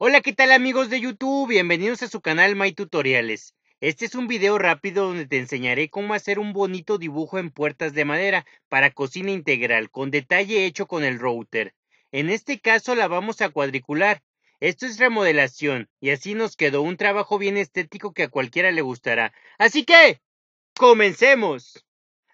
Hola, ¿qué tal amigos de YouTube? Bienvenidos a su canal MyTutoriales, Este es un video rápido donde te enseñaré cómo hacer un bonito dibujo en puertas de madera para cocina integral con detalle hecho con el router. En este caso la vamos a cuadricular. Esto es remodelación y así nos quedó un trabajo bien estético que a cualquiera le gustará. Así que, comencemos.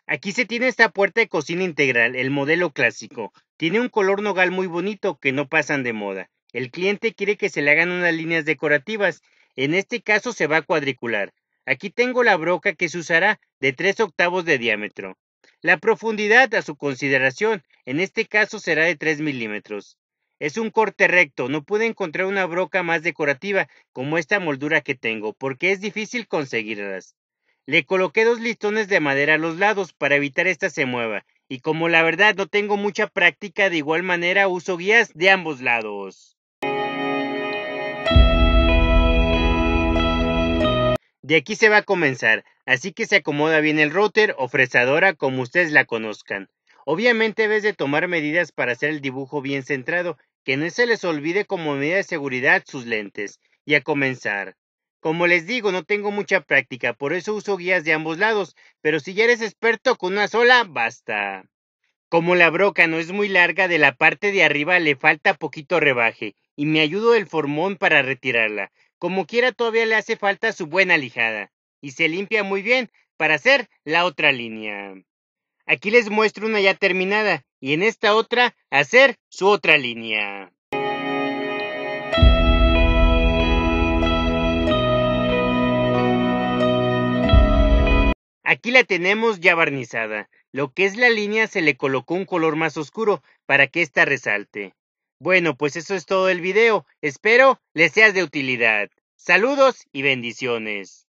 Aquí se tiene esta puerta de cocina integral, el modelo clásico. Tiene un color nogal muy bonito que no pasan de moda. El cliente quiere que se le hagan unas líneas decorativas. En este caso se va a cuadricular. Aquí tengo la broca que se usará de 3 octavos de diámetro. La profundidad a su consideración, en este caso será de 3 milímetros. Es un corte recto, no pude encontrar una broca más decorativa como esta moldura que tengo, porque es difícil conseguirlas. Le coloqué dos listones de madera a los lados para evitar esta se mueva, y como la verdad no tengo mucha práctica, de igual manera uso guías de ambos lados. De aquí se va a comenzar, así que se acomoda bien el router o fresadora como ustedes la conozcan. Obviamente debes de tomar medidas para hacer el dibujo bien centrado, que no se les olvide como medida de seguridad sus lentes. Y a comenzar. Como les digo, no tengo mucha práctica, por eso uso guías de ambos lados, pero si ya eres experto con una sola, basta. Como la broca no es muy larga, de la parte de arriba le falta poquito rebaje, y me ayudo el formón para retirarla. Como quiera todavía le hace falta su buena lijada y se limpia muy bien para hacer la otra línea. Aquí les muestro una ya terminada y en esta otra hacer su otra línea. Aquí la tenemos ya barnizada. Lo que es la línea se le colocó un color más oscuro para que ésta resalte. Bueno, pues eso es todo el video. Espero les seas de utilidad. Saludos y bendiciones.